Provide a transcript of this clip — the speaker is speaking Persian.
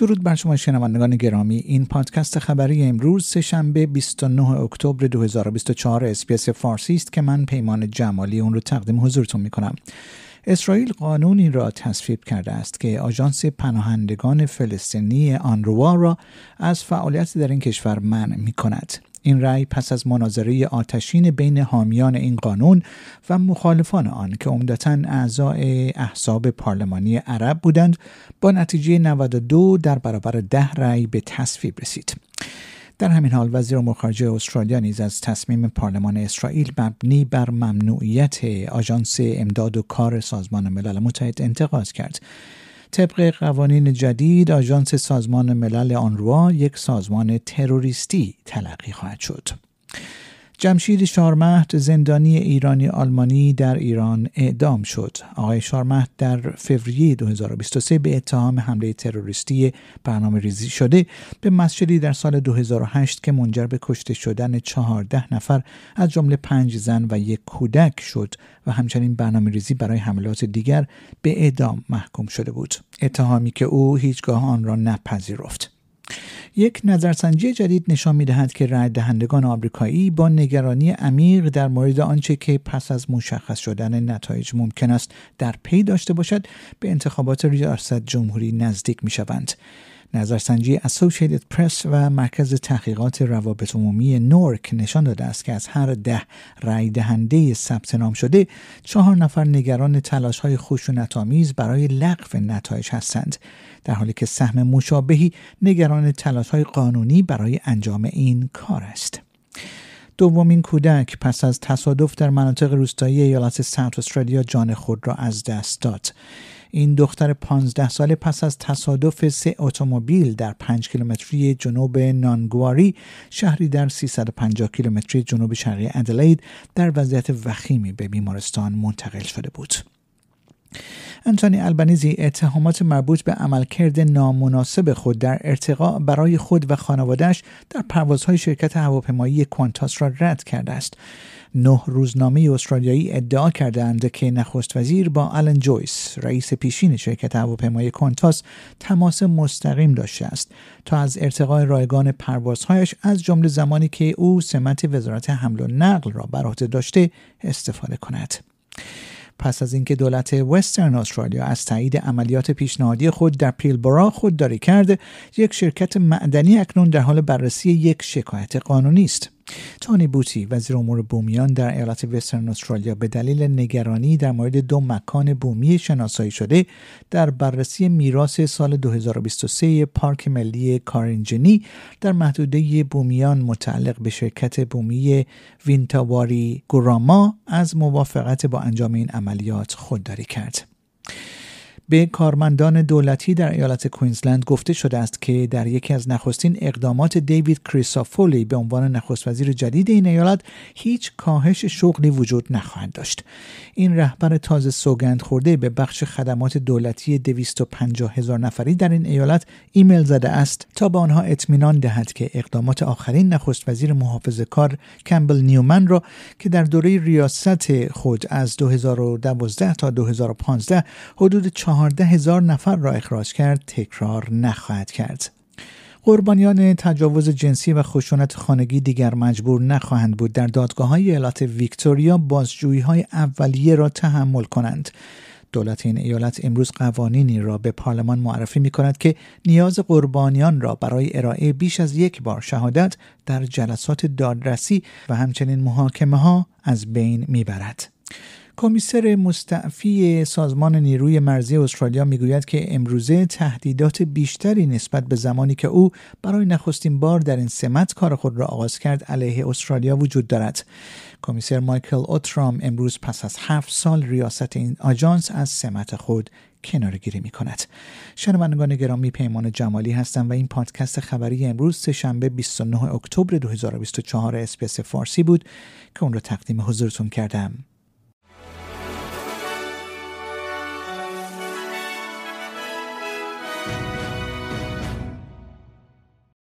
درود بر شما شنوندگان گرامی این پادکست خبری امروز سهشنبه 29 اکتبر 2024 اسپیس فارسی است که من پیمان جمالی اون رو تقدیم حضورتون میکنم. کنم اسرائیل قانونی را تصویب کرده است که آژانس پناهندگان فلسطینی آنروا را از فعالیت در این کشور منع می این رأی پس از مناظره آتشین بین حامیان این قانون و مخالفان آن که عمدتا اعضای احزاب پارلمانی عرب بودند با نتیجه 92 در برابر ده رأی به تصویب رسید. در همین حال وزیر امور خارجه استرالیا نیز از تصمیم پارلمان اسرائیل مبنی بر ممنوعیت آژانس امداد و کار سازمان ملل متحد انتقاد کرد طبق قوانین جدید آژانس سازمان ملل آنروا یک سازمان تروریستی تلقی خواهد شد جمشید شارمهد زندانی ایرانی آلمانی در ایران اعدام شد. آقای شارمهد در فوریه 2023 به اتهام حمله تروریستی برنامه ریزی شده به مسجدی در سال 2008 که منجر به کشته شدن 14 نفر از جمله 5 زن و یک کودک شد و همچنین برنامه ریزی برای حملات دیگر به اعدام محکوم شده بود. اتهامی که او هیچگاه آن را نپذیرفت. یک نظرسنجی جدید نشان میدهد که رای دهندگان آمریکایی با نگرانی عمیق در مورد آنچه که پس از مشخص شدن نتایج ممکن است در پی داشته باشد به انتخابات ریاست جمهوری نزدیک شوند. نظرسنجی اسوشیتد پرس و مرکز تحقیقات روابط عمومی نورک نشان داده است که از هر ده رای دهنده ثبت نام شده چهار نفر نگران تلاش های نتامیز برای لغو نتایج هستند در حالی که سهم مشابهی نگران تلاش های قانونی برای انجام این کار است دومین کودک پس از تصادف در مناطق روستایی ایالت ساوت استرالیا جان خود را از دست داد این دختر 15 ساله پس از تصادف سه اتومبیل در 5 کیلومتری جنوب نانگواری شهری در 350 کیلومتری جنوب شرقی ادلید در وضعیت وخیمی به بیمارستان منتقل شده بود. انتونی البنیزی اتهامات مربوط به عملکرد نامناسب خود در ارتقا برای خود و خانوادهش در پروازهای شرکت هواپیمایی کوانتاس را رد کرده است نه روزنامه استرالیایی ادعا کردند که نخست وزیر با آلن جویس رئیس پیشین شرکت هواپیمای کانتاس تماس مستقیم داشته است تا از ارتقاء رایگان پروازهایش از جمله زمانی که او سمت وزارت حمل و نقل را بر عهده داشته استفاده کند پس از اینکه دولت وسترن استرالیا از تایید عملیات پیشنهادی خود در پیلبرا خودداری کرد یک شرکت معدنی اکنون در حال بررسی یک شکایت قانونی است تونی بوتی وزیر امور بومیان در ایالت وسترن استرالیا به دلیل نگرانی در مورد دو مکان بومی شناسایی شده در بررسی میراث سال 2023 پارک ملی کارنجنی در محدوده بومیان متعلق به شرکت بومی وینتاواری گوراما از موافقت با انجام این عملیات خودداری کرد. به کارمندان دولتی در ایالت کوینزلند گفته شده است که در یکی از نخستین اقدامات دیوید کریسافولی به عنوان نخست وزیر جدید این ایالت هیچ کاهش شغلی وجود نخواهد داشت این رهبر تازه سوگند خورده به بخش خدمات دولتی 250 هزار نفری در این ایالت ایمیل زده است تا به آنها اطمینان دهد که اقدامات آخرین نخست وزیر محافظه کار کمبل نیومن را که در دوره ریاست خود از 2012 تا 2015 حدود 4 14 هزار نفر را اخراج کرد تکرار نخواهد کرد. قربانیان تجاوز جنسی و خشونت خانگی دیگر مجبور نخواهند بود در دادگاه های ایالت ویکتوریا بازجویی های اولیه را تحمل کنند. دولت این ایالت امروز قوانینی را به پارلمان معرفی می کند که نیاز قربانیان را برای ارائه بیش از یک بار شهادت در جلسات دادرسی و همچنین محاکمه ها از بین می برد. کمیسر مستعفی سازمان نیروی مرزی استرالیا میگوید که امروزه تهدیدات بیشتری نسبت به زمانی که او برای نخستین بار در این سمت کار خود را آغاز کرد علیه استرالیا وجود دارد کمیسر مایکل اوترام امروز پس از هفت سال ریاست این آژانس از سمت خود گیری می کند. شنوندگان گرامی پیمان جمالی هستم و این پادکست خبری امروز سهشنبه 29 اکتبر 2024 اسپیس فارسی بود که اون را تقدیم حضورتون کردم.